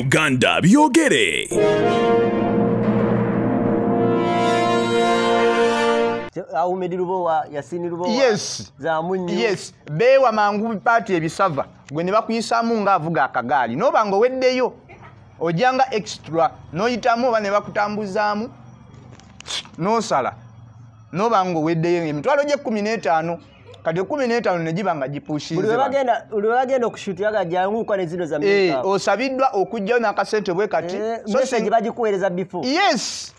Uganda byogere bewa mangu bipaati ebisava gwe ne bakuyisaamu ngaavuga akagaali noba nga oweddeyo ojjanga extra noyitamu oba ne bakutambuzaamu nosala noba nga oweddeyo emitwalo gy'ekumi n'etaano kati kumi netaano negiba nga gipushiizibwabuli webagenda okushutiraga jyanguka nezino za e, osabiddwa okugjayo nakasente bwe kati ebagikuweereza eh, e, befo yes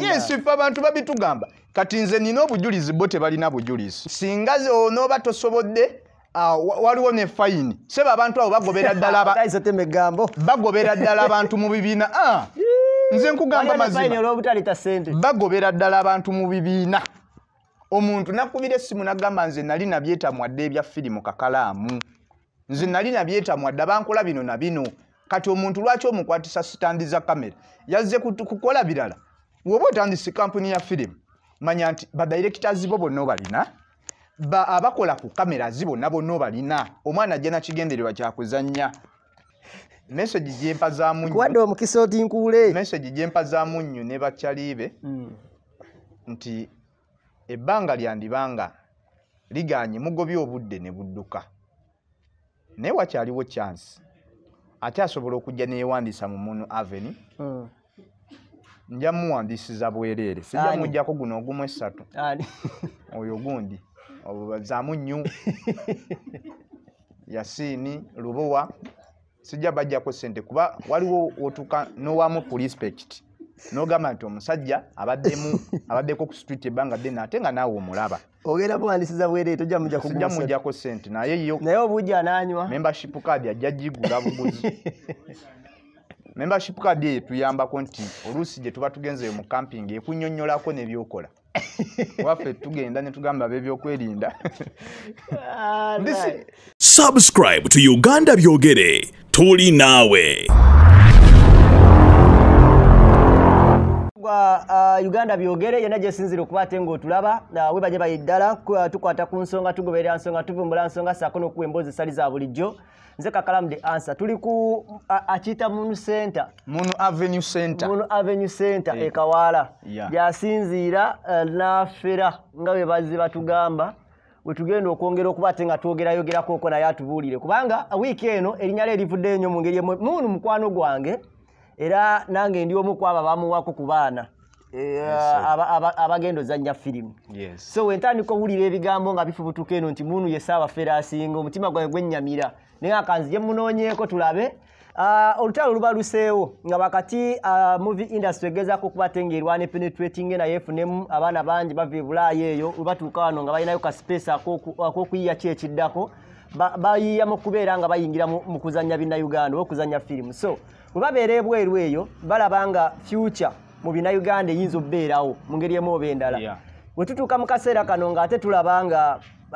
yes ife abantu babitugamba kati nze nina obujulizi bo tebalina bujulizi singa onooba tosobodde ah, waliwo ne fayini seba abantu abo bagobera ddalabagobera ddala abantu mu bibiina nze nkugamba mazima bagobera ddala abantu mu bibiina ah, omuntu nakubira essimu nagamba nze nali nabyetamwadde ebya firimu kakalaamu nze nali nabyetamwadde abankola bino na bino kati omuntu lwaki omukwatisa sitandi za kamera yazze kukola birala woba otandisa kampuni ya firimu manya nti badairekita zibo bonna obalina abakola ku kamera zi bonna bonna obalina omwana ajja nakigendererwa kyakuzannya mesagi gyempa zamuwadde omukisa otinkuule mesagi gyempa zamunnyu ne bakyali be hmm. nti ebbanga lyandibanga liganye mugobye obudde ne budduka naye wakyaliwo chance ate asobola okujja neyewandiisa mu munu aveni hmm. nja muwandiisiza bwereere sija mugjako guno ogumu esatu oyo gundi zaamu nnyu yasiini lubowa sijja bajjako sente kuba waliwo otuka n'owamu ku respect nogamba nti omusajja abaddemu abaddeko ku street ebbanga ddene ate nga naawe omulaba ogenda buwandisiza bwereere tojja mujja mujjako sente naye yo naye obuugi ananywa membership card ajja gigula buguzi membership card eyo tuyambako nti oluusi gye tuba tugenzeyo mu camping ekunyonnyolako nebyokola waffe tugenda netugamba beebyokwerinda subscribe to uganda byogere tuli naawe gwa uh, uganda byogere yena gyesinzire okuba ate ngaotulaba uh, webaje bayi ddala uh, tukwata ku nsonga tugoberera nsonga tuvumbula nsonga saako nokuwa emboozi esali za bulijjo nze kakalamu the ansa tuli ku akiyita munu center munu avenue center munu avenue center ekawaala eh. e gyasinziira naffera nga webazi batugamba wetugenda okwongera okuba ate nga twogerayogerako oko naye atubuulire kubanga wiiki eno erinnya lyo erivuddeyo nnyo mu ngeri emu munu mukwano gwange era nange ndi omu kwaba bamuwako ku baana eh, abagenda ozanya firimu so wentandika owulira ebigambo nga bifubutuka eno nti munu yesaawa fera asinga omutima gwawe gwennyamira naye akanzije munoonyeeko tulabe ah, olutalo luba luseewo nga wakati ah, movie industry egezaako okubate nga erwana penetrating nayefunemu abaana bangi bava ebulaaya eyo lwebatuuka wano nga balinayo kaspace akokuyiya ki ekiddako bayiyamu okubeera nga bayingira mu kuzanya binnayuganda oba okuzanya firimu so bwe babeera ebweru eyo balaba nga future mu binauganda eyinza obbeerawo mu ngeri emu oba endala bwe tutuuka mu kaseera kano ngaate tulaba nga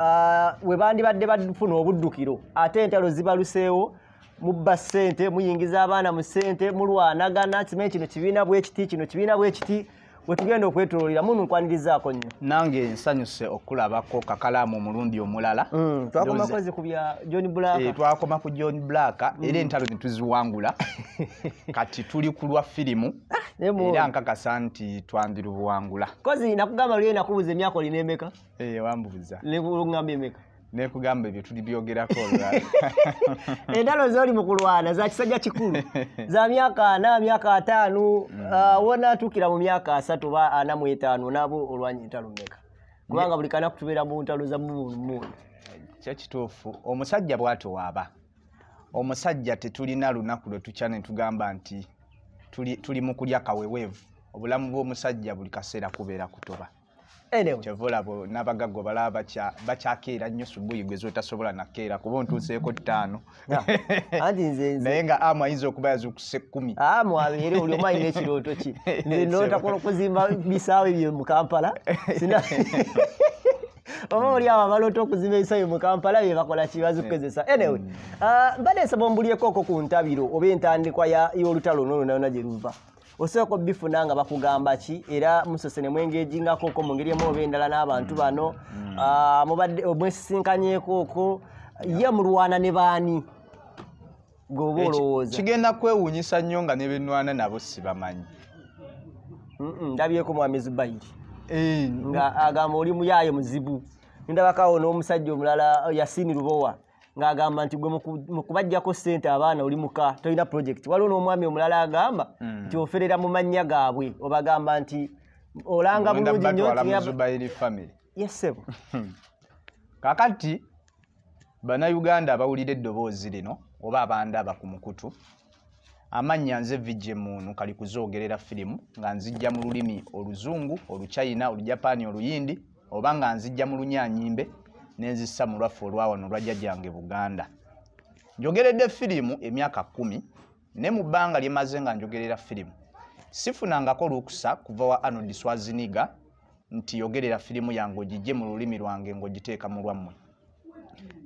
ah, we bandibadde bafuna obuddukiro ate entalo zibaluseewo mubba ssente muyingiza abaana mu ssente mulwanagana kimanye kino kibiina bwekiti kino kibiina bwekiti wetugenda okwetololira munu nkwanirizaako nnyo nange nsanyuse okulabako kakalaamu omulundi omulala mm, eh, twakoma ku john black mm. era entalo netuziwangula kati tuli ku lwa firimu ah, era nkakasa nti twandirubuwangula kozi nakugamba lyo nakubuza emyaka olina eh, emeka wambuuza nekuamba emeka nekugamba ebyo tulibyogerako endalo zoli mukulwana zakisajja kikulu za myaka ana myaka ataano mm. uh, wonatukira mu myaka asatu oba ana muetaano nabo olwanyi talumeka kubanga buli kanaku tubeera muntalo zamumuntu kyekituufu omusajja bwato waaba omusajja tetulina lunaku lwetukya netugamba nti tuli mukulya kaweweevu obulamu bwomusajja buli kaseera kubeera kutoba kyovaolaba anyway. nabagaggo balaba bakyakeera nnyo subuyi gwe zotasobola nakeera kuba ontuseeko ttaano ah, naye nga amu ayinza okuba yazukuse kumi amu abeere oli omu ayina ekirooto ki nze notakola okuzimba bisaawe bye mukampala oba oli abo abalota okuzimba ebisaawe mukampala bye bakola kibazukukozesa hmm. anyway hmm. ah, mbadde nsaba ombulyekooko ku ntabiro oba entandikwa y'olutalo nolonayona gye luva osobola kubifuna nga bakugamba ki era musose ne mwengejingakoko mungeri emu oba endala n'abantu mm. bano mm. Ah, mubadde omwesisinkanyekooko ye mulwana ne baani gweoba olowooza kigenda kwewuunyisa nnyo nga ne benwana nabo sibamanyi ndabyeko mwami zubairi nga agamba oli muyaayo muzibu nindabakawo n'omusajja omulala yasini lubowa ng'agamba nti gwe mukubajjako sente abaana oli muka tolina project waliwo n'omwami omulala agamba hmm. nti oferera mu mannya gaabwe obagamba nti olanga bulungiyesebo kakati bannayuganda abawulira eddoboozi lino oba abandaba ku mukutu amannya nze vijje muunu kali kuzoogerera firimu nga nzijja mu lulimi oluzungu oluchina olujapaani oluyindi oba nga nzijja mu lunyanyimbe nenzisa mu lwaffe olwawano lwajja jange buganda njogeredde firimu emyaka kumi ne mu bbanga lyemaze nga njogerera firimu sifunangako lukusa kuva wa anod swaziniga nti yogerera firimu yange ogijje mu lulimi lwange ng'ogiteeka mu lwammwe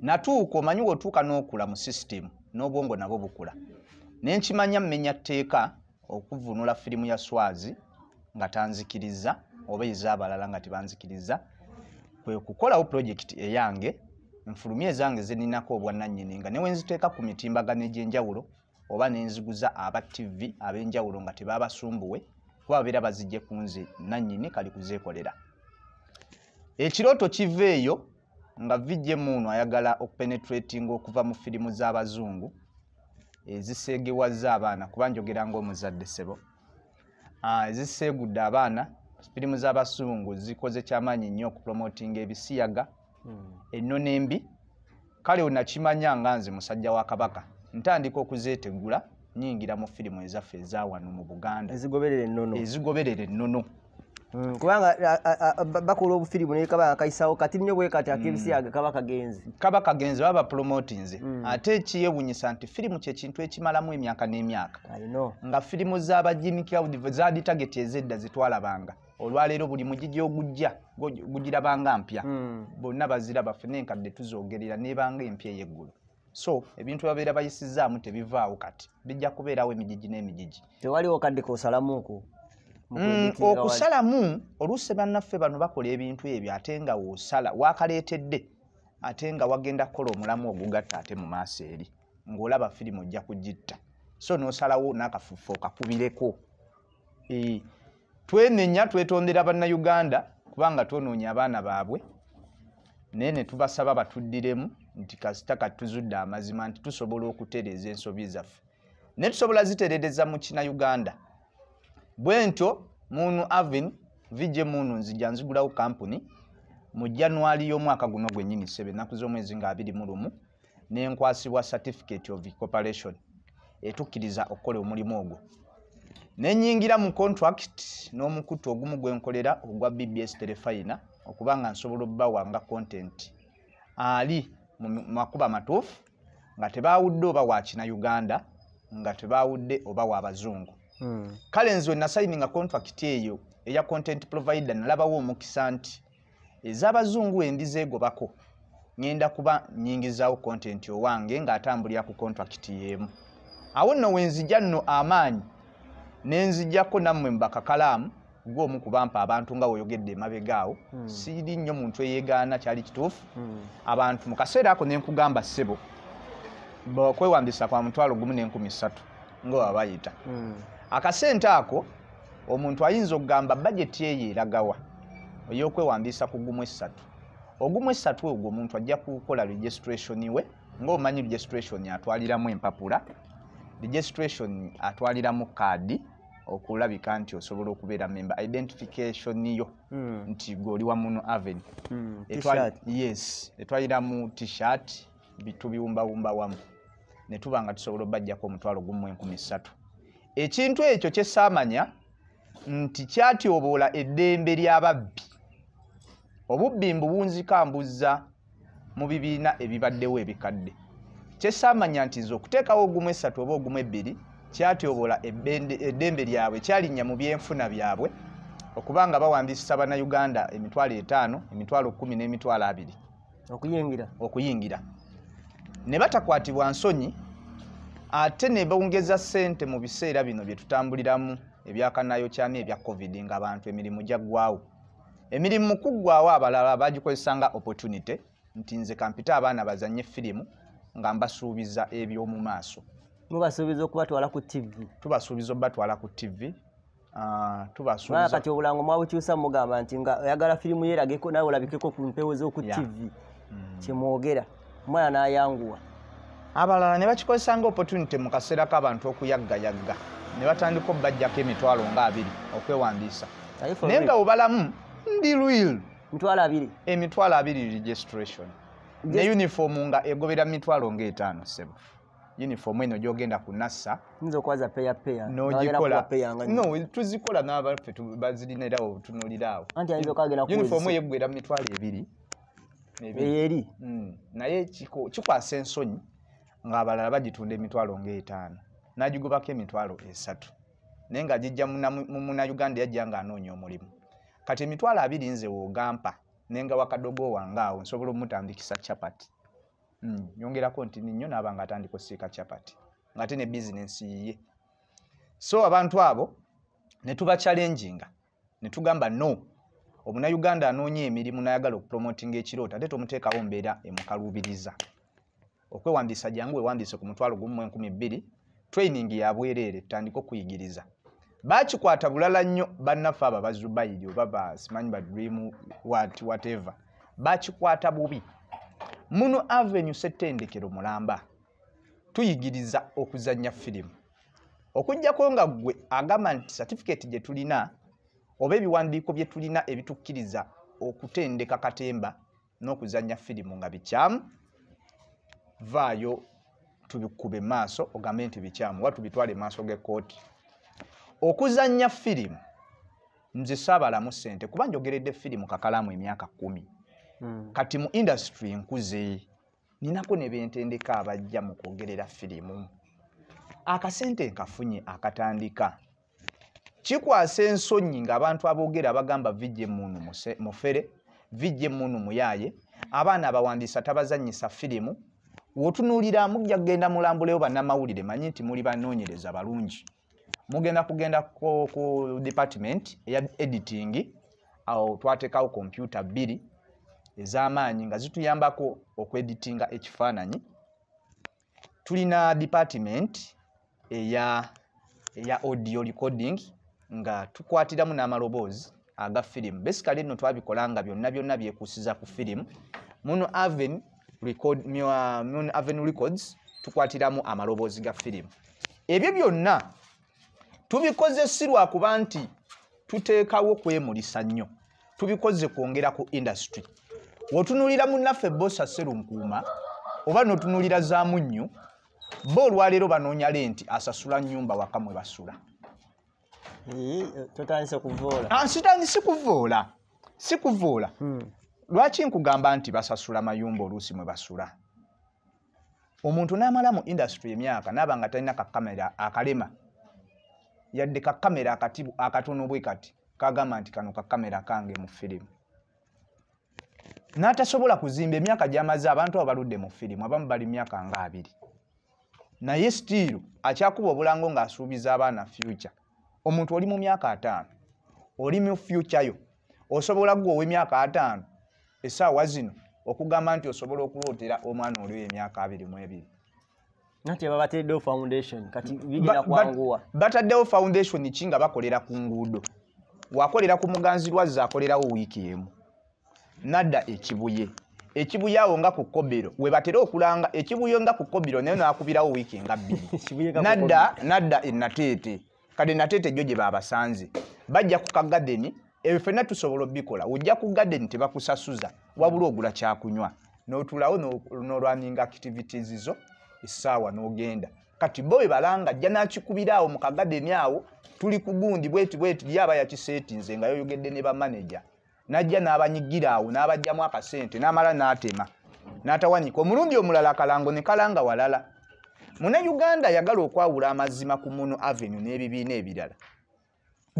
natuuka omanyi weotuuka n'okula mu sisitimu n'obwongo nabwo bukula ne nkimanya mmenya tteeka okuvunula firimu ya swazi nga tanzikiriza oba ez'abalala nga tebanzikiriza kwe kukolawo pulojekiti eyange nfulumya ezange ze ninako obwannannyini nga ne wenziteeka ku mitimbagano egy'enjawulo oba nenziguza aba ttivi ab'enjawulo nga tebaabasumbuwe kuba babeera bazijje ku nze nannyini kali kuzeekolera ekirooto kiva eyo nga vijje muuno ayagala okupenetratinga okuva mu firimu z'abazungu ezisegewaza abaana kuba njogera ng'omuzadde sebo ezisegudde abaana firimu z'abasungu zikoze kyamaanyi nnyo okupromotinga ebisiyaga hmm. ennono embi kale onakimanya nga nze musajja wa kabaka ntandika okuzeetegula nyingira mu firimu ezaffe ezawano mu buganda ezigoberera ennono hmm, kubanga bakola obufirimu nkabaka kayisawo kati nnyo bwekati akebisiyaga hmm. kabaka genzi kabaka genzi baba bapromoti nze ate ekiyewunyisa nti firimu kyekintu ekimalamu emyaka n'emyaka nga firimu z'abajinikyaudi zaditageti ez'edda zitwalabanga olwaleero buli mugigi ogujja gugirabanga mpya hmm. bonna bazira bafe nenkadde tuzogerera nebanga empya eyeggulu so ebintu babeera bayisizaamu tebivaawo kati bijja kubeerawo emigigi n'emigigi tewaliwo kadde kosalamuku hmm, okusalamu oluusi bannaffe bano bakola ebintu ebyo ate nga wosala wakaleetedde ate nga wagenda kukola omulamu ogugatta ate mu maaso eri ng'olaba firimu ojja kugitta so n'osalawo n'akafufu okakubireko twenenya twetondera bannayuganda kubanga twonoonya abaana baabwe naye ne tubasaba batuddiremu nti kasitaka tuzudde amazima nti tusobola okutereeza ensobi zaffe naye tusobola zitereereza mu kina uganda bwe ntyo munu avin vije munu nzija nzigulawo kampuni mu januwaali y'omwaka guno gwennyini seba ennaku z'omwezi nga abiri mu lumu ne nkwasibwa certificate of corporation etukkiriza okukola omulimu ogwo nenyingira mu contract n'omukutu ogumu gwe nkolera ogwa bbs terefayina okuba nga nsobola obbawanga content ali mu makuba matuufu nga tebaawudde oba wa kinauganda nga tebaawudde oba wa bazungu hmm. kale nze nasayininga contract eyo eya content provider nalabawo omukisa nti ez'abazungu endi zeegobako ŋenda kuba nyingizawo content owange ng'atambulira ku contract yemu awo nno wenzijja nno amaanyi nenzijjako nammwe mbakakalaamu gwe omu kubampa abantu nga weyogedde emabega awo mm. siri nnyo muntu eyeegaana kyali kituufu mm. abantu mukaseera ako nenkugamba ssebo kwewandisa kwa mutwalo gumu nenkumi satu nga wabayita mm. akasente ako omuntu ayinza okugamba bajeti eyo eragawa eyokwewandisa ku gumu esatu ogumu esatu ogwo omuntu ajja kukola registration we ngaomanyi registration atwaliramu empapula registration atwaliramu kaadi okulabika nti osobola okubeera memba identification yo mm. nti goli wamuno aven mm. yes etwaliramu tshirt tubiwumbawumba wamu netuba nga tusobola obajjako omutwalo gumu enkumi ssatu ekintu ekyo kyesaamanya nti kyatyoboola eddembe ly'ababbi obubbi mbuwunzika mbuzza mu bibiina ebibaddewo ebikadde kyesaamanya nti nze okuteekawo ogumu essatu oba ogumu ebbiri kyatyobola eddembe lyabwe kyalinnya mu byenfuna byabwe okuba nga bawandiisisa bannayuganda emitwalo etaano emitwalo kumi n'emitwalo abiri okuyingira ne batakwatibwa nsonyi ate ne bongeza ssente mu biseera bino bye tutambuliramu ebyakanayo kyani ebya covid ng'abantu emirimu gyaggwawo emirimu mukuggwawo abalala bagikozesanga opportunity nti nze kampita abaana bazanye firimu nga mbasuubiza ebyomu maaso mubasuubiza okubatwala ku tivi tubasuubiza okubatwala ku tivi ah, tubasubkati obulango mwabukyusa mugamba nti nga oyagala firimu yeerageko nawe olabikeko ku mpewo z'oku tivi mm. kyemwogera omwana n'ayanguwa abalala ne bakikozesa nga opportunity mu kaseera k'abantu okuyaggayagga ne batandika obbajjako emitwalo nga abiri okwewandiisa naye nga obalamu ndi lwil emitwalo abiri registration ne uniform nga egobera mu mitwalo ngaetaano sebu uniform eno gyogenda kunassa tuzikola nabaffe bazirina erawo tunulira awounifom yeggwera mumitwalo ebiri mm. naye kikwasa ensonyi ng'abalala bagitunda emitwalo ngaetaano nagigubako emitwalo esatu naye nga gijja mu munauganda yajja nga anoonya omulimu kati emitwalo abiri nze woogampa naye nga wakadogo owangaawo nsobola omutandikisa capati Hmm, nyongerako nti ninyo naaba nga atandika osiika capati ngaate ne bizinesi yiye so abantu abo ne tuba challenginga ne tugamba no omunayuganda anoonya emirimu n'ayagala okupromotinga ekirooto ate tomuteekawo mbeera emukaluubiriza okwewandiisa jangu wewandiise ku mutwalo gumu enkumi bbiri training yabwereere tutandike okuyigiriza baakikwata bulala nnyo bannaffe aba bazubayiri oba basimanyi badrimu whatever baakikwata bubi muno avenue ssettendekero mulamba tuyigiriza okuzannya firimu okujjako nga ggwe agamba nti satifikeeti gye tulina oba ebiwandiiko bye tulina ebitukkiriza okutendeka katemba n'okuzannya firimu nga bikyamu vaayo tubikube maaso ogambe nti bikyamu wa tubitwale maaso g'ekkooti okuzannya firimu nze saabalamu ssente kuba njogeredde firimu kakalaamu emyaka kumi Hmm. kati mu industry nkuze ninako nebyentendeka abajja mu kwogerera firimu akasente nkafunye akatandika kikwasa ensonyi ng'abantu aboogera abagamba vijje munu mufere vijje munu muyaye abaana abawandiisa tabazanyisa firimu wotunuulira mujja kugenda mulambuleo bannamawulire manyi nti muli banoonyereza balungi mugenda kugenda ku department eya editing awo twateekawo kompyuta bbiri ez'amaanyi nga zituyambako okweditinga ekifaananyi tulina department eya eya audio recording nga tukwatiramu n'amaloboozi aga firimu basikali nno twabikola nga byonna byonna byekuusiza ku firimu muno aven record, mua, uh, muno aven records tukwatiramu amaloboozi ga firimu ebyo byonna tubikozesirwa kuba nti tuteekawo kwemulisa nnyo tubikoze kwongera ku industry wotunulira munaffe bosa serunkuuma oba notunulira zamunyu bo olwaleero banoonya le nti asasula nyumba waka mwe basula sitandise kuvoola ah, sikuvoola hmm. lwaki nkugamba nti basasula mayumba oluusi mwe basula omuntu n'amala mu indasitule emyaka naaba nga talina kakamera akalema yadde kakamera akatibu akatono bwe kati kagamba nti kano kakamera kange mu firimu n'atasobola kuzimba emyaka gy'amaze abantu abo baludde mu firimu abamu bali myaka nga abiri naye sitiiru akyakuba obulango ng'asuubiza abaana fyuca omuntu oli mu myaka ataano oli mu fyuca yo osobola gwe ow'emyaka ataano essaawa zino okugamba nti osobola okulootera omwana oliwo emyaka abiri mu ebiri bataddewo foundation ki nga bakolera ku nguudo wakolera ku muganzirwazza akolerawo wiiki emu nadda ekibuye ekibuye awo nga ku kkobiro we batera okulanga ekibuye nga ku kkobiro naye naakubirawo wiiki nga bbiri nadda nadda enateete kati enateete jjo gye baabasanze bajja ku kagadeni ebyo fenna tusobola obikola ojja ku gadeni tebakusasuza wabula ogula kyakunywa n'otulawo n'olwaninga activities zo essaawa n'ogenda kati bo we balanga jja naakikubiraawo mu kagadeni awo tuli ku gundi bweti bweti yaaba yakiseetinze nga yoyogedde ne bamaneja najja n'abanyigira awo n'abajjamu akasente n'amala n'atema n'atawanyika omulundi omulala akalango ne kalanga walala muna uganda yagala okwawula amazima ku muno avenu n'ebibiina ebirala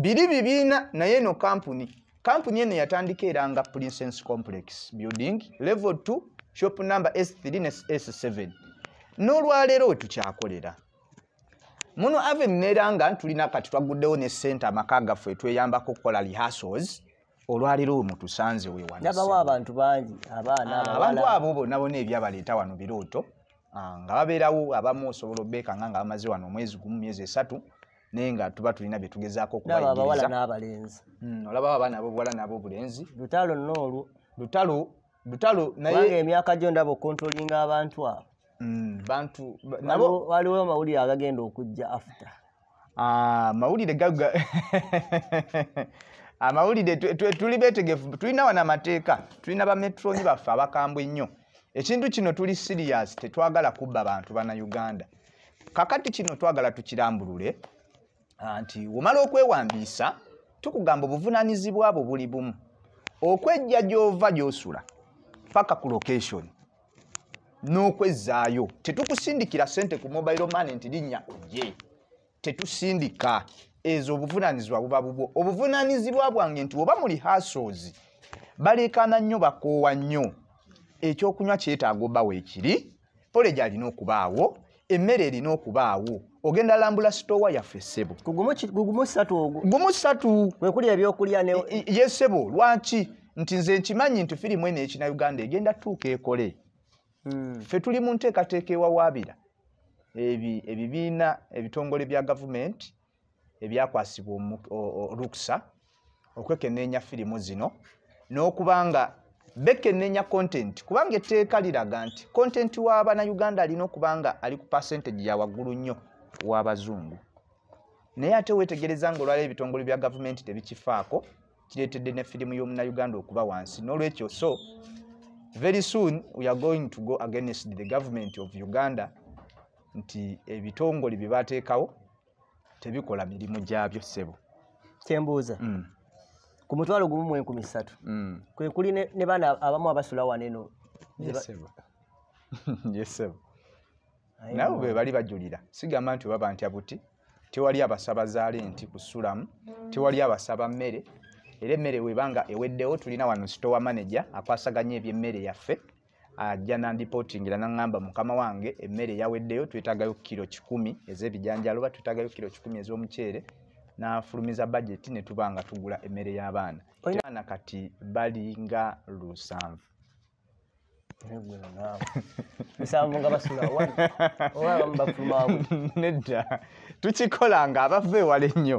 biri bibiina naye eno kampuni kampuni eno yatandika eranga princense complex building level 2 shop number s3 ne s7 n'olwaleero wetukyakolera muno avenu neranga tulina kati twaguddewo ne sente amaka gaffe tweyambako okukola rehasals olwaliro mutusanze wewanabawo ah, abantu bangi abaanaabantu abo bonna bona ebyabaleeta wano birooto ah, nga babeerawo abamu osobola obeekanga nga bamaze wano omwezi gumu myezi esatu naye nga tuba tulina byetugezaako olabawo hmm, abaana abobuwala nabo obulenzi lutalo nno olwo lutalo lutalo nayenga emyaka gyo ndaba okontolinga abantu abo hmm, bantunabo waliwo amawulire agagenda okujja afuta amawulire ah, gaga amawulire tuli betegefu tulina wanamateeka tulina bametroni baffe abakambwe nnyo ekintu kino tuli sirias tetwagala kubba bantu bannauganda kakati kino twagala tukirambulule nti womala okwewandiisa tukugamba obuvunaanyizibwa bwo buli bumu okwejja gyova gyosula paka ku location n'okwezaayo tetukusindikira sente ku mobile manenti linnya ojje tetusindika ezo obuvunaanyizibwa buba bubwo obuvunaanyizibwa bwange nti oba muli hasols baleekaana nnyo bakoowa nnyo ekyokunywa kyetaaga oba weekiri polege alina okubaawo emmere erina okubaawo ogenda lambula sitowa yaffe sebo gumu satu wekulya ebyokulya ye sebo lwaki nti nze nkimanyi nti firimu eno ekinnauganda egenda tuuka ekole hmm. ffe tuli mu nteekateeka ewawaabira ebibiina ebitongole bya gavumenti ebyakwasibwa olukusa okwekenneenya firimu zino n'okuba nga bekenneenya kontenti kubanga etteeka liraga nti kontenti w'abanauganda alina okuba nga ali ku pasentage ya waggulu nnyo w'abazungu naye ate weetegereza nga olwala ebitongole bya gavumenti tebikifaako kireetedde ne firimu y'omunauganda okuba wansi n'olwekyo so very soon we are going to go against the government of uganda nti ebitongole bye baateekawo tebikola mirimu gyabyo ssebo kyembuuza mm. ku mutwalo gumu muenkumi ssatu mm. kwe kuli ne baana abamu abasula waneno yesebo nabo be bali bajulira sigamba nti oba bantyabuti tewali abasaba zaali nti ku sulamu tewali abasaba mmere era emmere webanga eweddewo tulina wano sitowa maneja akwasaganya ebyemmere yaffe ajja nandipotingira naŋŋamba mukama wange emmere yaweddeyo twetagayo kiro kikumi ez'ebijanjalo ba twetagayo kiro kikumi ez'omuceere nafulumiza bajeti ne tuba nga tugula emmere y'abaana abaana kati balinga lusanvu nedda tukikola nga abava ewala ennyo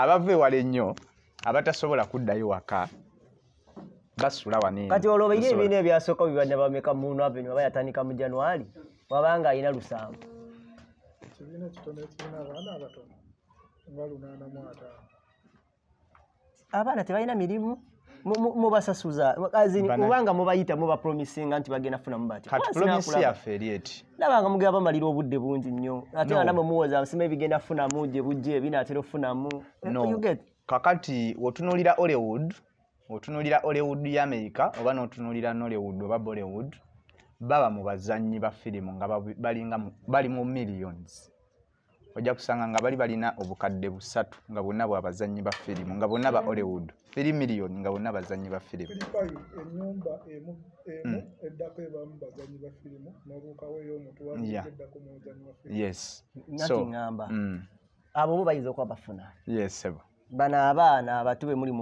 abava ewala ennyo abatasobola kuddayo waka gasula wanene kati olwobaire ebina ebyasooka bibadde bameka muno abenyu aba yatandika mu januari wabanga alina lusanvu abaana tebalina mirimu mubasasuza kubanga mubayita mubapromisinga nti bagenda funamubatiyaffe eryeti nabanga mugeba bamalira obudde bungi nnyo ate nga namwemuwoza nsima ebigenda funamu gye bujja ebinatera ofunamu kakati wetunuulira hollywood otunulira hollywood ya america oba notunulira nollywood oba bollywood baba mu bazanyi ba firimu nga bali mu millions ojja kusanga nga bali balina obukadde busatu nga bonna bwabazanyi ba firimu nga bonna ba hollywood 3 million nga bonna bazanyi ba firimuyes hmm. hmm. abo bo bayinza okuba bafuna yesebo bana abaana abato bemuli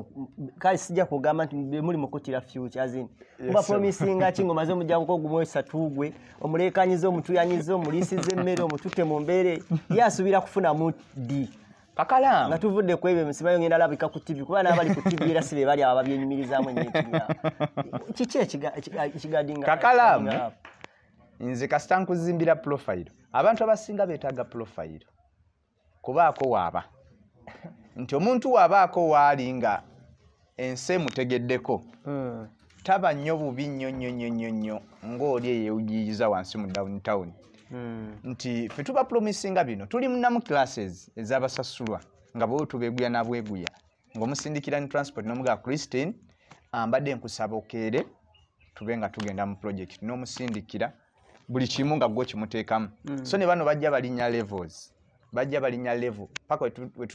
kale sijja kugamba nti bemuli mukutira futures in kuba yes, promising ki ngo maze mujja ko gumwe satugwe omulekanyizo omuntu yanyizo omulisize mmere omutute mu mbere yasubira kufuna mu d kakalam nga tuvudde ku ebyo emisima yongenda alabika ku tv kuba naabali ku tv era si bebali abo ababyenyumirizaamu enyetina kiki ekigadinga kakalam nze kasita nkuzimbira profayiro abantu abasinga beetaaga profayiro kubaako waaba nti omuntu waabaako waali nga ensi emutegeddeko hmm. taba nnyo bubi nnyo nnyo nnyo nnyo nnyo ngaoli eyeewujiyiza wansi mu downtown hmm. nti fe tuba promisinga bino tuli munamu classes ezabasasulwa nga bwe tubeeguya nabweguya ngaomusindikira ne transport nomugaa christine ambadde nkusaba okeere tube nga tugenda mu project n'omusindikira buli kimu nga gwo kimuteekamu hmm. so ne bano bajja balinnya levels bajja balinya levu paka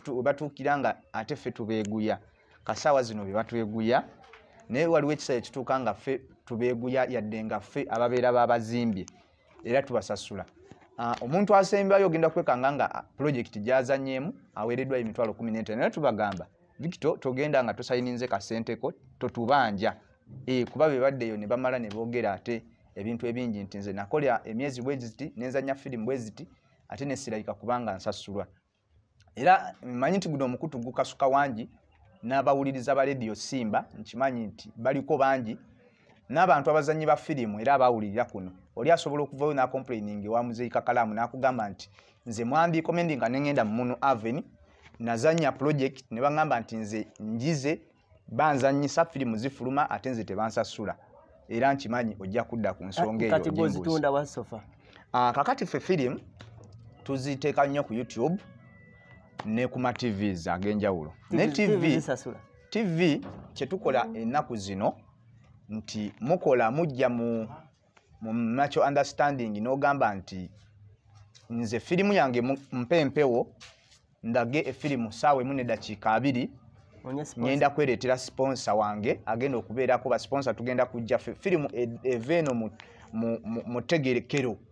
webatuukira nga ate ffe tubeeguya kasaawa zino bebatweguya naye waliwo ekisaya ekituuka nga ffe tubeeguya yadde nga ffe ababeera babazimbye era tubasasula ah, omuntu asembayo ogenda kwekanga nga ah, pulojekiti gyazanyeemu aweereddwayo emitwalo kumi n'ete naye tubagamba vikito togenda nga tosayininze kasenteko totubanja eh, kuba bebaddeyo ne bamala ne boogera ate ebintu ebingi nti nze nakola emyezi bweziti nenzanya firimu bweziti ate nesirayika kubanga nsasulwa era mmanyi nti guno omukutu gukasuka wangi n'abawuliriza ba lediyo simba nkimanyi nti baliko bangi n'abantu abazanyi ba firimu era abawulirira kuno oli asobola okuvayo nacomplaining wamuzeikakalaamu nakugamba nti nze mwandi komendi nga negenda mumunu aven nazanya project ne bagamba nti nze njize banzanyisa firimu zifuluma ate nze tebansasula era nkimanyi ojja kudda ku nsonga eyo ah, kakati ffe firimu tuziteeka nnyo ku youtube ne ku matvs ag'enjawulo naye tv kyetukola ennaku zino nti mukola mujja mu macho understanding n'ogamba nti nze firimu yange mpe empewo ndage efirimu saawa emu nedakiika abiri ngenda kwereetera sponsa wange agenda okubeerako basponsa tugenda kujja firimu e, eveeno mutegerekero mu, mu, mu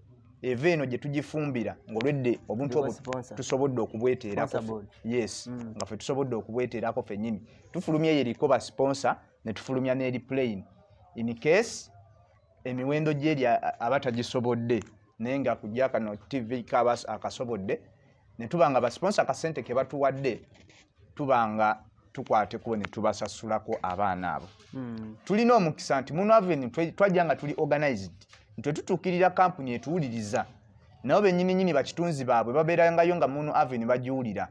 eva eno gye tujifumbira ng'olwedde obuntu obwo tusobodde okubwetererako yes mm. nga ffe tusobodde okubwetererako ffennyini tufulumya eyo eriko ba sponsa ne tufulumya n'eri plain in case emiwendo gyeri abatagisobodde naye nga kujja kano tv akasobodde ne tuba nga basponsa akasente ke batuwadde tuba nga tukwatekuo ne tubasasulako abaana abo mm. tulina omukisa nti munavenu twajja nga tuli organized ntwetutuukirira kampuni etuwuliriza nabo bennyini nyini bakitunzi baabwe babeerangayo nga muno aven bagiwulira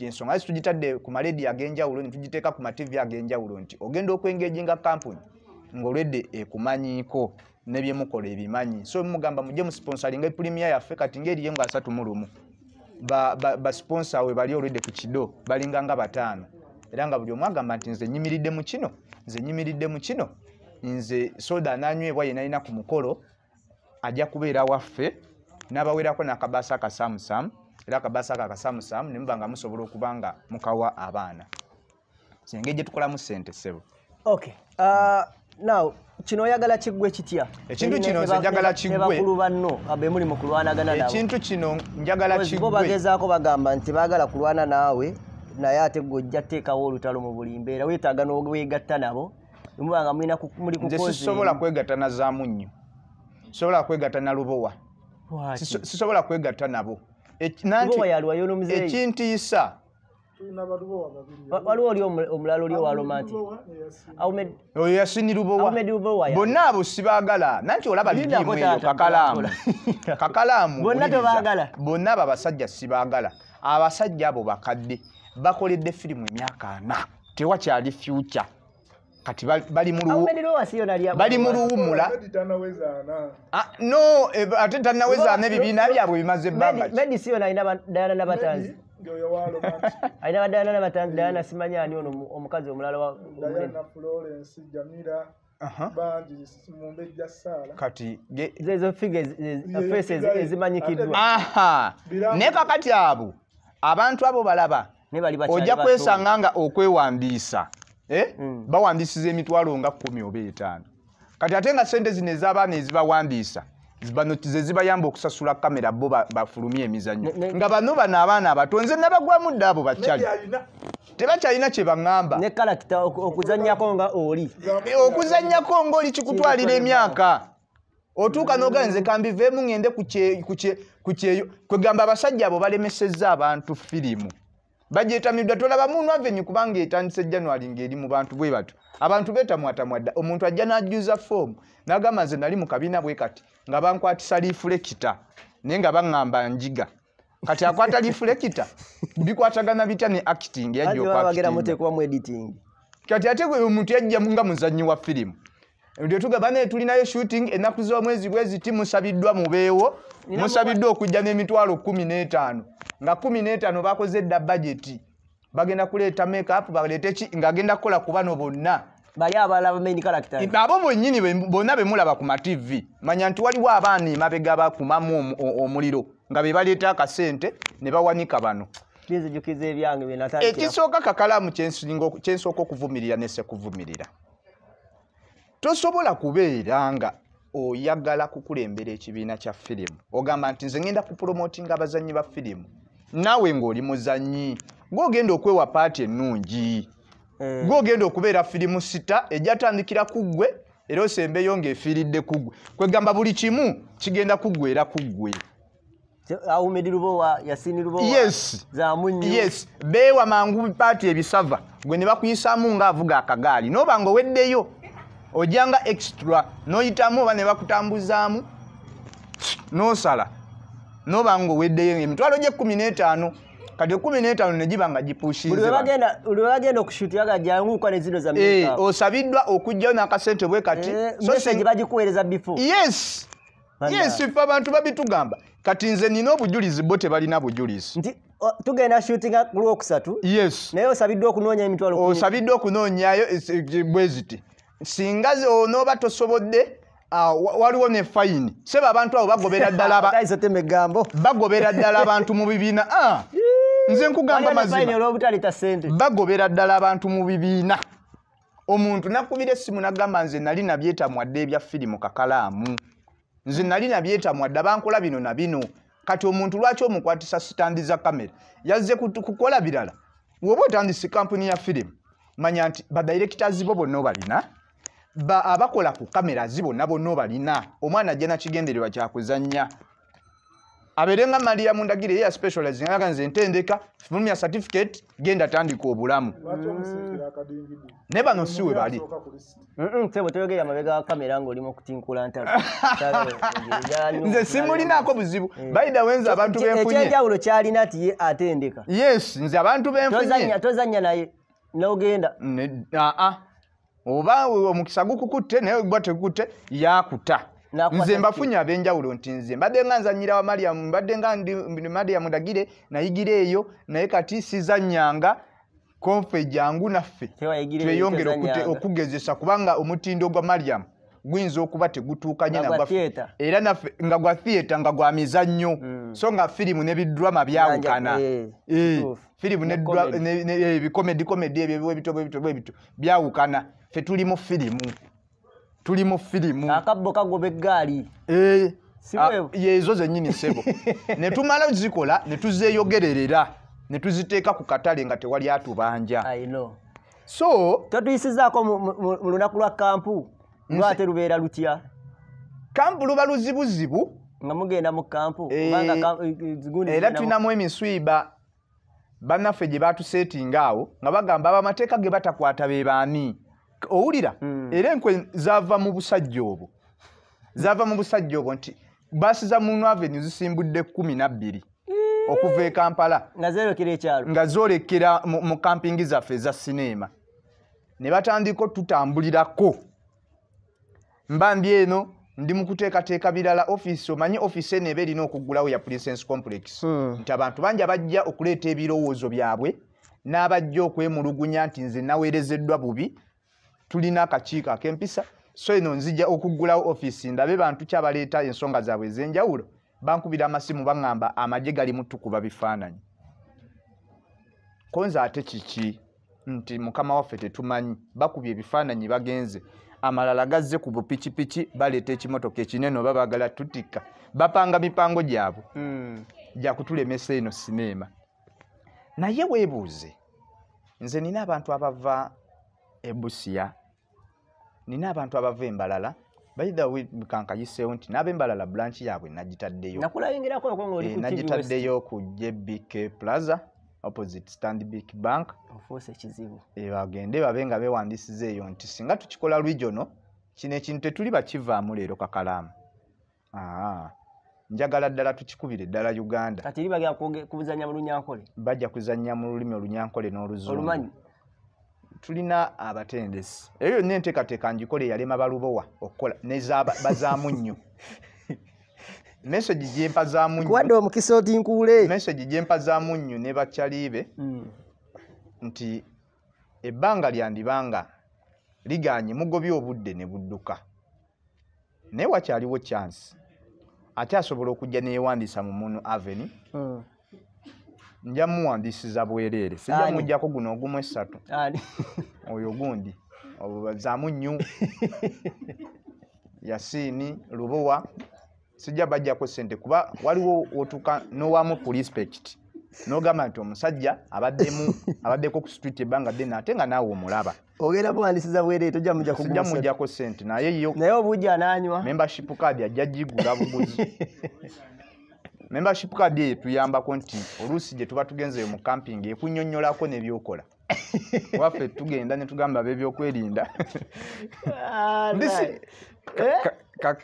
ensonga zi tugitadde ku maledi ag'enjawulo netugiteeka ku mativi ag'enjawulo nti ogenda okwengejinga kampuni ngaolwedde ekumanyiiko nebyemukola ebimanyi so mugamba mujje musponsalinga epulimiya yaffe kati ngaeriyo nga asatu mulumu basponsa we bali olwedde ku kido balinganga bataano era nga buli omu agamba nti nze nyimiridde mu kino nze nyimiridde mu kino nze soda ananywebwa yenalina ku mukolo ajja kubeera waffe n'abaweerako n'akabaasa akasamusamu era akabaasa ako akasamusamu ne muba nga musobola okuba nga mukawa abaana singa gye tukolamu sente sebo uh, kino oyagala kiggwe kitya ekintu kino njagala kiggwebakulu banno abe muli mu kulwanagana ekintu kino njagala kiggwe bagezaako bagamba nti baagala kulwana naawe naye ate gwe ojja tteekawo olutalo mu buli mbeera weetaaga n'weegatta nabo mubanga mulina muli nze sisobola kwegatta na zaamu nnyo sisobola kwegatta nalubowa sisobola kwegatta nabo ekintiisa waliwo oli omulala oli owaloma nti oyo yasini lubowa bonna abo sibaagala nanti olaba kakalaamu kakalaamu bonna abo abasajja sibaagala abasajja abo bakadde bakoledde firimu emyaka ana tewakyali fyucure kati bali mu luwumula ah, no eh, ate tannawezaana ebibiina byabwe bimaze ebbangaiomukazi omulalawaatinaye kakati abo abantu abo balaba ojja kwesanga nga okwewandiisa Eh? Mm. bawandiisiza emitwalo nga kumi oba etaano kati ate nga sente zino ez'abaana ezibawandiisa banotize zibayamba okusasula kamera bo bafulumye emizanyo nga bano bano abaana abatonze nabagwamu dde abo bakyali tebakyalina kyebaŋamba okuzanyako ngaoli kikutwalira emyaka otuuka n'oganize kambiveemu ŋende ku kyeyo kwegamba abasajja abo balemeseza abantu firimu bajeta midatola bamunwa venyu kubanga etandise january ngeri mu bantu bwe batu abantu beta mwatamwada omuntu ajja n'ajjuza form n'agamba nze nali mu kabiina bwe kati nga bankwatisa lifulekita naye nga baŋŋamba njiga kati akwata lifulekita bikwatagana bitya ne acting yajjaokwatiaagerateekubamuediting kati ate omuntu yajja nga muzanyi wa firimu tetugamba naye tulinayo shooting ennaku z'omwezi bwezi timusabiddwa mubeewo musabiddwa okujja n'emitwalo kumi n'etaano nga 15 bakoze da budget bagenda kuleta makeup balete chi ngagenda kola kubano bonna bali abala main character babo bonnyini bonna be mulaba ku TV manya nti waliwo abani mabega bakumamu omuliro nga bebaleta akasente ne bawanika bano Please jukize byange bina tanti. Ekisoka kakalamu kyensingo kyensoko kuvumirira nese kuvumirira. Tosobola kubeeranga oyagala kukulembera ekibiina kya filimu. Ogamba nti nze ngenda kupromotinga abazannyi ba filimu. naawe ng'oli muzannyi gw'ogenda okwewa paati ennungi mm. gw'ogenda okubeera firimu sita ejjatandikira ku ggwe era osembeyo ng'efiiridde ku ggwe kwegamba buli kimu kigenda ku ggwe era ku ggwe beewa mangu paati ebisava gwe ne bakuyisaamu ng'avuga akagaali n'oba ng'oweddeyo ojjanga extra n'oyitamu oba ne bakutambuzaamu n'osala noba nga oweddeyo emitwalo gy'ekumi n'etaano kati ekumi n'etaano negiba nga gipushiizibwabagenda okushutiraga jyanguka nezino za eh, osabiddwa okugjayo n'akasente bwe katiebagikuweereza eh, bifu yes yes ife abantu babitugamba kati nze nina obujulizi bo tebalina bujulizi tugenda shutinga ku lwokusatu yes naye osabiddwa okunoonya emitwalo osabiddwa okunoonyayo eh, bwe ziti singa onooba tosobodde waliwo ne fayini seba abantu abo bagobera ddalaegambo ah, bagobera ddala abantu mu bibiina nze nkugamba mazibabagobera ddala abantu mu bibiina omuntu nakubira essimu nagamba nze nali nabyetamwadde ebya firimu kakalaamu nze nali nabyetamwadde abankola bino na bino kati omuntu lwaki omukwatisa sitandi za kamera yazze kukola birala woba otandisa kampuni ya firimu manya nti badairectazibo bonna obalina ba abakola ku kamera zibo nabo no balina omwana jena kigenderwa kya kuzanya aberenga Maria mundagire ya specializing aka nze ntendeka fumia certificate genda tandika obulamu mm. neba no siwe bali mm -mm, tebo toge ya mabega kamera ngo limo kutinkula ntalo nze simuli nako buzibu mm. baida wenza abantu benfunye ekyenja ulo chali nati ye atendeka yes nze abantu benfunye tozanya tozanya naye Nogenda. Ah uh ah. -uh. oba omukisa gukukutte naye gwa tegukutte yakuta nze mbafunye ab'enjawulo nti nze mbadde nga nzanyira wa mariyamu mbadde nga mariyamu ndagire nayigira eyo naye kati sizanyanga konfe jangu naffe tweyongera okugezesa kubanga omutindo gwa mariyamu guyinza okuba tegutuukanye era naffe nga gwa theatre nga gwa mizannyo mm. so nga firimu n'ebidrama byawukana eh, eh, firimu ebikomedi komedi eh, ebyoebitobebitobebito byawukana fe tulimu firimu tulimu firimu akabbo kagoba eggaali yeezo zennyini sebo ne tumala zikola ne tuzeeyogererera ne tuziteeka ku katale nga tewali atubanja so totuyisizaako mu lunaku lwa kampu lwate lubeera lutya kampu luba luzibuzibu nga mugenda mu kampu eh, eh, eh, era tulinamu emiswiba bannaffe gye baatuseetinga awo nga bagamba abo amateeka ge batakwata be baani owulira hmm. era enkwe zava mu busajja obwo zava mu busajja obwo nti baasi za munw avenu zisimbudde kumi nabbiri okuva e kampala nga e zoolekera mu kampingi zaffe eza sineema ne batandika otutambulirako mba mbi eno ndi mukuteekateeka birala ofiisi omanyi ofiisi eno eba erina okuggulawo ya prinsense complex hmm. nti hmm. abantu bangi abajja okuleeta ebirowoozo byabwe n'abajja okwemulugunya nti nze naweerezeddwa bubi tulina akakiiko ak'empisa so eno nzijja okuggulawo ofiisi ndabe bantu kyabaleeta ensonga zaabwe ez'enjawulo bankubira amasimu baŋŋamba amagye gali mutukuba bifaananyi konze ate kiki nti mukama waffe tetumanyi bakubye ebifaananyi bagenze amalala gazze ku bupikipiki baleeta ekimotoka ekinene oba baagala tutikka bapanga mipango gyabwe hmm. gyakutulemesa eno sineema naye weebuuze nze nina abantu abava ebusiya nina abantu abava embalala bayidawkankayiseewo nti naaba embalala bulanki yaabwe nagitaddeyo eh, nagitaddeyo okujja ebik plaza opposite Stanbic Bank ofuuse ekizibu e, bagende babe nga bewandiisiza eyo nti singa tukikola regional kino ekintu tetuli bakivaamu leero kakalaamu njagala ddala tukikubire ddala uganda kati libakuzanya mu lunyankole bajja kuzanya mu lulimi olunyankole n'oluzuolumanyi tulina abatendesi eyo yonna enteekateeka njikole yalema balubowa okukola nebazaamu nnyo message gye mpa za munyu kwado omukiso tinkuule message gye mpa za munyu ne bakyaliibe hmm. nti ebbanga lyandibanga liganye mugobye obudde ne budduka naye wakyaliwo chance ate asobola okujja neyewandiisa mu munu aveni hmm. nja muwandiisiza bwereere sija mujjako guno ogumu esatu oyo gundi zamunyu yasiini lubowa sijja bajjako ssente kuba waliwo otuka n'owamu ku respect nogamba nti omusajja abaddemu abaddeko ku street ebbanga ddene ate nga naawe omulaba ogenda kuwandisiza bwereeto jjamuja mujjako ssente naye yo naye obuugi ananywa membership card ajja gigula buguzi membership card eyo tuyambako nti oluusi gye tuba tugenzeyo mu camping ekunyonnyolako nebyokola waffe tugenda netugamba beebyokwerinda Eh?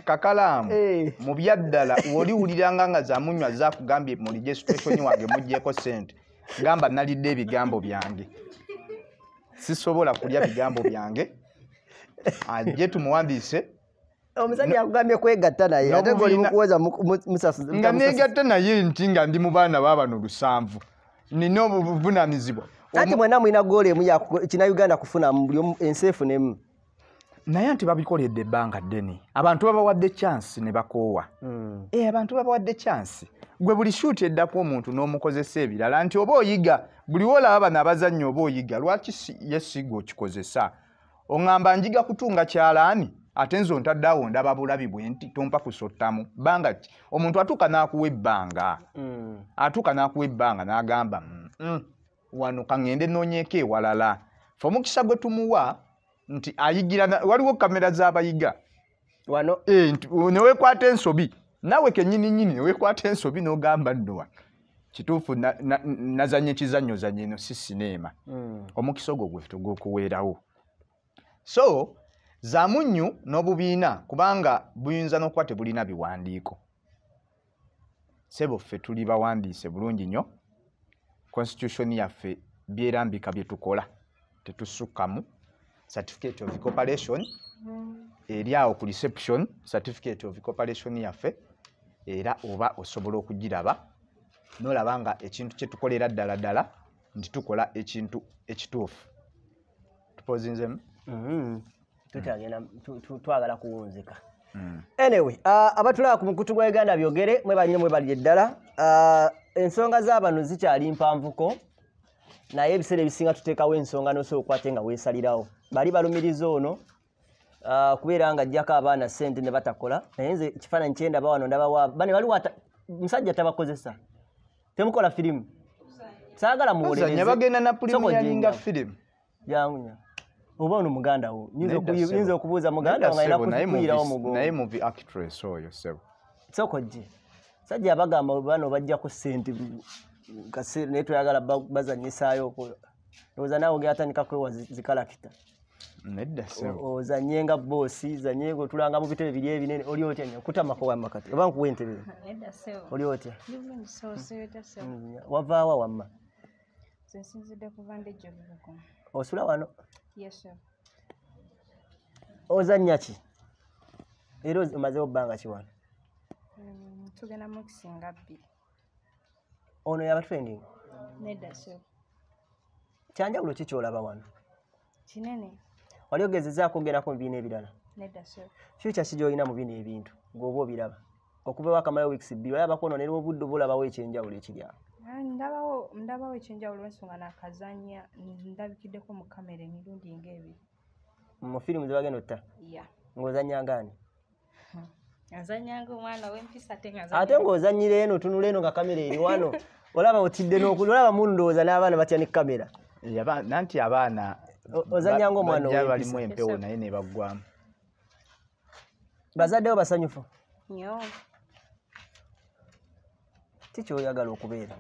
kakalaamu eh. mubyaddala woliwuliranga nga zamunywa zakugambye mulijestrationi wange mugyeko sente gamba nalidde ebigambo byange sisobola kulya bigambo byange ajje tumuwandiise omusajja akugambye kwegatta naye ate ngaolimukuweza nga negatta naye nti nga ndi mu baana babano lusanvu nina obuvunanizibwa kati mwena mwina gooli emu kinauganda kufunamu buli ensi efunemu naye nti babikoledde ebbanga ddeni abantu babawadde chansi ne bakoowa e abantu babawadde chansi gwe buli shuuti eddako omuntu n'omukozesa ebirala nti oba oyiga buli woolaba bano abazannyo oba oyiga lwaki yesiga okikozesa oŋŋamba njiga kutunga kyalaani ate nze ontadde awo ndaba bulabi bwe nti tompa kusottamu banga ki omuntu atuuka n'akuwa ebbanga hmm. atuuka n'akuwa ebbanga n'agamba mm, mm, wano kaŋŋende noonyeeko ewalala fe omukisa gwe tumuwa nti ayigirana waliwo kamera z'abayiga wano e, newekwata ensobi nawe kenyini nyini newekwata ensobi nogamba nowa kituufu nazanya na, na ekizanyo zanya eno si sineema mm. omukiso gwo gwe tugwokuweerawo so zamunyu n'obubiina kubanga buyinza n'okuba tebulina biwandiiko sebo ffe tuli bawandiise bulungi nnyo constitution yaffe byerambika bye tukola tetusukkamu certificate of corporation eri awo ku reception certificate of corporation yaffe era oba osobola okugiraba nolaba nga ekintu kye tukolera ddala ddala nti tukola ekintu ekituufu tupozinzemu mm-hmm. twagala kuwunzika mm. anyway uh, abatulaba ku mukutu gwa uganda byogere mwebalinyo mwebali eddala uh, ensonga zabano zikyali mpanvuko naye ebiseera ebisinga tuteekawo ensonga nosobola okukwate nga weesalirawo bali balumiriza ono ah, kubeera nga ajjako abaana sente ne batakola naye nze ekifaananyi kyendaba wano ndabawa bane baliwo musajja tabakozesa temukola firimu saagala muwolebagenda nalinga firimu jangunya oba ono mugandawo yinza okubuuza mugandanaye muvi actress oyo sebo sokoje sajja abagamba bano bajjaku sente kaseera naye twyagala bazanyisaayo okola owooza naawe ogeratandika kwewa zikalakita zi nedda sawa oza nyenga bossi za nyego tulanga mubitebe bilie binene oli otya nyakuta makowa makati oba nkuwente bi nedda sawa oli otya nyumu so sawa wava wa wamma sinsinze de kuvande jogo osula wano yes sir oza nyachi ero maze obanga chiwana mm, tugena mukisinga bi ono yaba trending nedda sawa kyanjawulo kikyolaba wano kinene wali ogezezaako ogerako mubiina ebirala fyukya kiri olina mu bina ebintu ngaoba obiraba okuvawo akamala wiks b ala bakwononera obuddu bulabawo ekyenjawulo ekiryawo ndabawo ndabawo ekyenjawulo ensonga nakazanya ndabikiddeko mu kamera emirundi ngaebiri mu firimu zebagenda otta ngaozanyangaani hmm. ate ngaozanyira eno tunula eno nga kamera eri wano olaba otidde nokulaba mundooza n'abaana batya ne kamera nanti abaana ozanya ngo mwana wewe bali mwempeo na yeye bagwamu bazadde obasanyufu nyo ticho yagala okubeera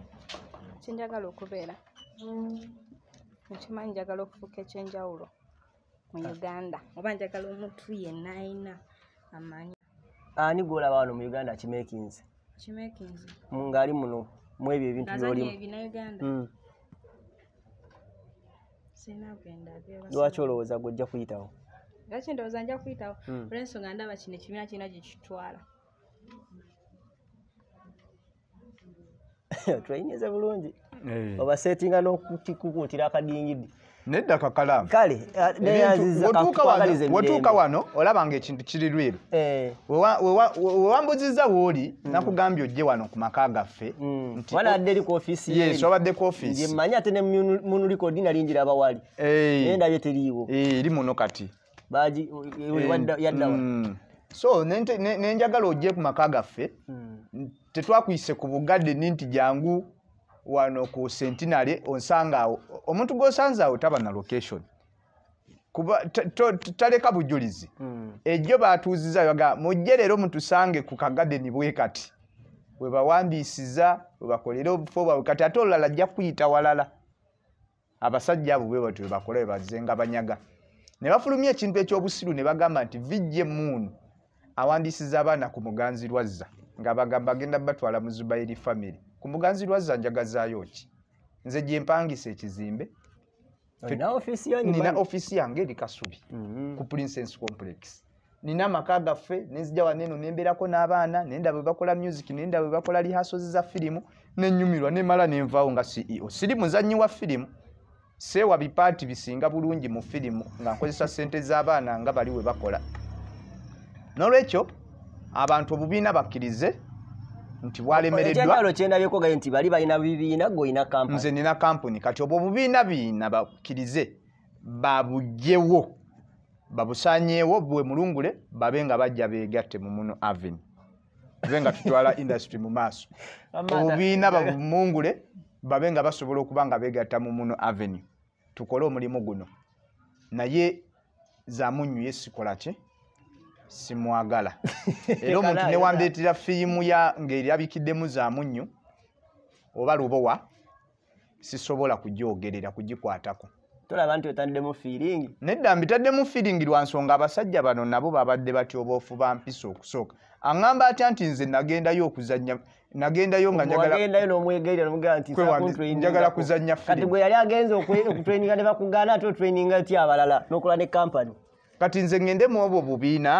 chinjagala okubeera mm. nchimanya njagala okufuka chenja ulo mu ah. Uganda oba njagala omuntu ye naina amanya ani gola bawo mu Uganda chimekinze chimekinze mungali muno mwebi ebintu byoli mu Uganda mm. lwaki olowooza gwojja kuyitawo lwaki ndowooza nja kuyitawo hmm. olwensonga ndaba kino ekibiina kirina gyekitwala otwayinyeza bulungi eh. obasetinga n'okukikukuutira akadingidi nedda kakala kalewetuuka uh, wano olaba nga ekintu kiri lweru eh. wewambuziza wooli mm. nakugambye ojje wano ku maka gaffe mm. wabaddekofiisimanyi ate ne munulikodi nalingira abawali naye ndabye teriiwo eh, eri muno kati eh, mm. so nenjagala ojje ku maka gaffe tetwakwise ku bugadde ninti jangu wano ku sentinale onsanga awo omuntu gw'osanze awo taba na location kuba taleka bujulizi hmm. ejjo baatuuziza aga mujje leero mutusange ku kagadeni bwe kati webawandiisiza webakolera obufo bwabwe kati ate olulala ajja kuyita walala abasajja abo bwe bati webakola webazenga banyaga ne bafulumya ekintu ekyobusiru ne bagamba nti vijje muunu awandiisiza abaana ku muganzirwazza nga bagamba agenda batwala muzuba eri famiry ku muganzi lwazza njagazaayo ki nze gye mpangisa ekizimbe nina ofiisi yange eri kasubi mhm. ku princess complex nina amaka gaffe nenzija waneno nembeerako n'abaana nenda bwe bakola music nenda bwe bakola rihasozi za firimu nenyumirwa nemala nenvaawo nga ceo siri muzanyi wa firimu seewa bipaati bisinga bulungi mu firimu nga nkozesa sente z'abaana nga bali we bakola n'olwekyo abantu obubiina bakkirize nti bwalemereddwa ekyalo kyendabyeko gaye nti bali balina bibiina gweoyina kampani nze nina kampuni kati obwo obubiina biina bakkirize babugyewo babusanyeewo bwe mulungule babe nga bajja beegatte mu muno aven tube nga tutwala industry mu maaso obubiina babumungule babe nga basobola okuba nga beegatta mu muno avenue tukole omulimu guno naye zamunyu yesikola ki simwagala era omuntu newandetera fiimu ya ngaerabikiddemu zamunyu oba lubowa sisobola kugyogerera kugikwatako tolaba nti otaddemu firing nedda mbitaddemu firingi lwa nsonga abasajja bano nabo babadde batya oba ofuba mpisa okusooka aŋŋamba atya nti nze nagendayo okuzanya nagendayo nanjagala kuzanya fkati gwe yali agenza okutraininga ne bakugaana ate otraininga ti abalala nokola ne kampany kati nze ngendemu obwo bubiina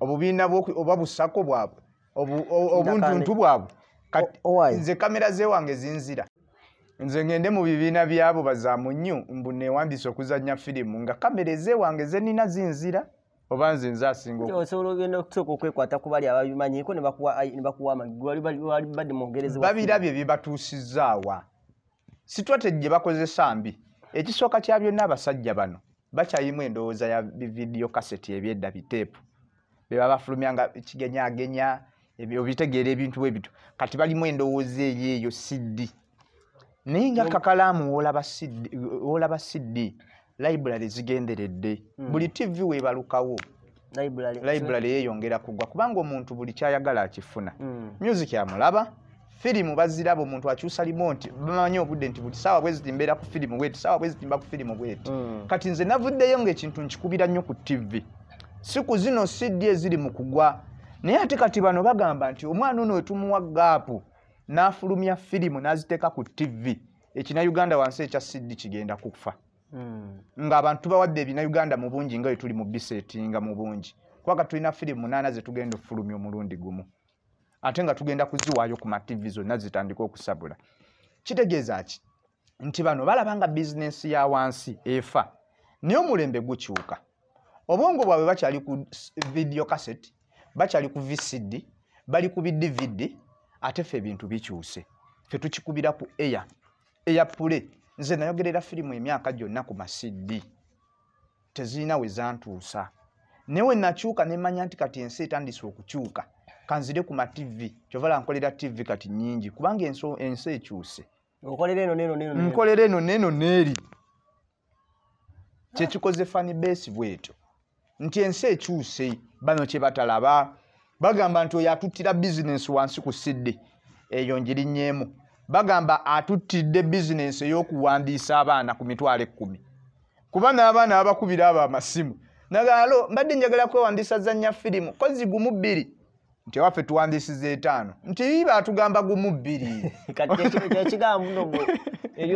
obubiina mm. oba busako bwabwe obuntuntu bwabwe nze kamera zewange zinzira nze ngende mu bibiina byabo bazamu nnyo mbu newandisa okuzanya firimu nga kamera ezewange zenina zinzira oba nze nze asingaosobola ogenda okusooka okwekwata kubali ababimanyiko nebakuwa amagigwalibadde mwongerez babirabye byebatuusizaawa situategye bakozesa mbi ekisooka kya byonna abasajja bano bakyayimu endowooza ya bividiyo kaseti ebyedda biteepu beba bafulumya nga kigenyagenya obitegeera ebintu bwe bitu kati balimu endowooza eyo eyo siddi naye nga kakalaamu woolaba siddi layiburale zigenderedde hmm. buli tivi weebalukawo layiburale yeeyongera kugwa kubanga omuntu buli kyayagala akifuna hmm. music amulaba firimu bazirabe omuntu akyusa limo nti bamanyi obudde nti buti saawa bwezitimbeera ku firimu bweti saawa bwezitimba ku firimu bweti mm. kati nze navuddeyo ngaekintu nkikubira nnyo ku tivi siku zino sidi eziri mu kugwa naye ate kati bano bagamba nti omwana ono wetumuwa gaapu n'afulumya firimu n'aziteeka ku tivi ekinauganda wansi ekya sidi kigenda kufa mm. ng'abantu bawadde ebinauganda mu bungi nga wetuli mu bisetinga mu bungi kuba katulina firimu munaana zetugenda ofulumya omulundi gumu ate nga tugenda kuziwaayo ku mativi zonna zitandika okusabula kitegeeza ki nti bano balaba nga bizinensi ya wansi efa naye omulembe gukyuka obwongo bwabwe bakyali ku video cassete bakyali ku vcd bali ku bidvid ate ffe ebintu bikyuse ffe tukikubira ku eya eya pule nze nayogerera firimu emyaka gyonna ku masiddi tezirina we zantuusa naye we nakyuka nemanya nti kati ensi etandise okukyuka kanzire ku ma TV kyovala nkolera TV kati nnyingi kubanga enso ense ekyuse nkolera eno neno neri kyekikoze fani besi bwetyo nti ensi ekyuse bano kye batalaba bagamba nti oyo atuttira bizinensi wansi ku sidde eyo njiri nnyeemu bagamba atuttidde bizinensi ey'okuwandiisa abaana ku mitwalo ekkumi kuba n'abaana abakubira abo amasimu nagaalo mbadde njagala kwewandiisa zannya firimu kozi gumu bbiri nti ewaffe tuwandiisiza etaano nti iba atugamba gumu bbiri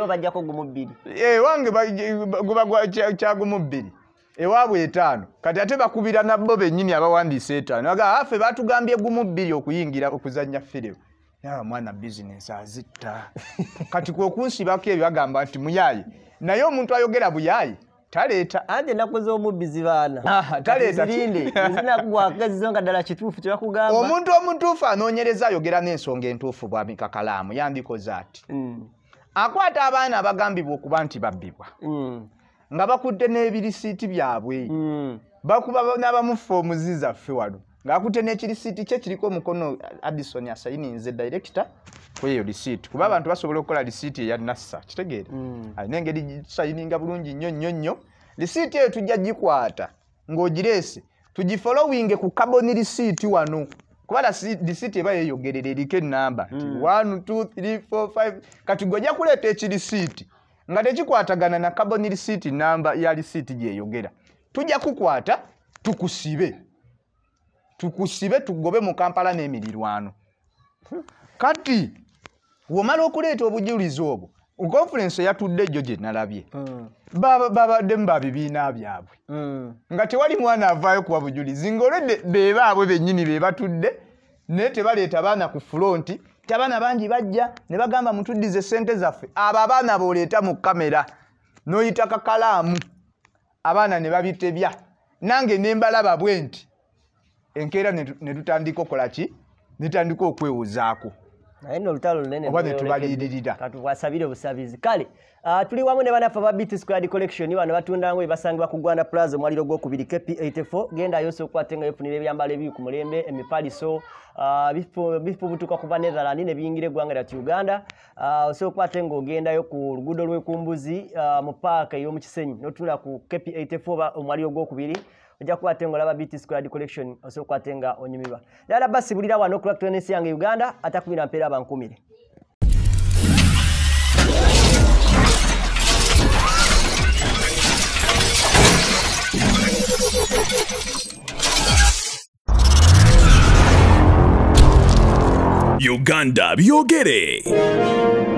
ewange eh, guba kya gumu bbiri ewaabwe eh, etaano kati ate bakubira nabo bennyini abawandiisa etaano aga affe baatugambye gumu bbiri okuyingira okuzanya firimu naaba mwana bizinesi azitta kati kwekunsibako ebyo agamba nti muyaayi naye omuntu ayogera buyaayi taleta anje nakoze omubbi zibaana ah, talezirinde zinakugwako ezizo nga ddala kituufu kyebakugamba omuntu omutuufu anoonyereza ayogera n'ensonga entuufu bwamikakalaamu yandikoze ati mm. akwata abaana abagambibwa okuba nti babbibwa mm. nga bakudde n'ebirisiiti byabwe mm. bakuba n'abamuffe omuzi zaffe wano ng'akutte n'ekirisiiti kye kiriko omukono addison asayini nze directa kweyo lisiiti kuba mm. abantu basobola okukola lisiiti eya nassa kitegeere mm. alina engeri gisayininga bulungi nnyo nnyo nnyo lisiiti eyo tujja gikwata ng'ogireese tugifolowinge ku kaboni lisiiti wano kuba lisiiti eba yeyogerera eriko enamba nti 1245 mm. kati gweojja kuleeta ekirisiiti nga tekikwatagana na kaboni lisiiti namba ya lisiiti gyeyogera tujja kukwata tukusibe tukusibe tugobe mu kampala n'emirirwano kati womala okuleeta obujulizi obwo conference yatudde ejjo gye nalabye mm. babaddemu ba bibiina byabwe mm. nga tewali mwana avaayo kuwa bujulizi ngaoledde be baabwe bennyini be batudde naye tebaleeta baana ku fulonti ti abaana bangi bajja ne bagamba mutuddize ssente zaffe abo abaana booleeta mu kamera n'oyita kakalaamu abaana ne babitebya nange ne mbalababwe nti enkeera ne tutandika okola ki netutandika okwewozaako naye nolutalo lunene oba netubaliyirira katwasabire obusabizi kale Uh, tuli wamu ne banaffe aba bit squad collection bano batundangu ebasangibwa ku gwanda plaza omwaliro gwokubiri kp84 genda yose okukwate nga yefunira ebyambalo ebiri ku mulembe emipaliso ah, bifubutuka kuva netherland nebiyingira eggwanga lyati uganda ah, ose okukwate nga ogendayo ku luguudo lwekumbuzi mu paaka ey'omukisenyi notunula ku kp84 omwaliro gwokubiri ojja kukwata nga olaba bt squared collection osobola okukwate nga onyumirwa lala basibulira wano okulakitonesi yange uganda atakumira mpeera abankumire uganda byogere yeah.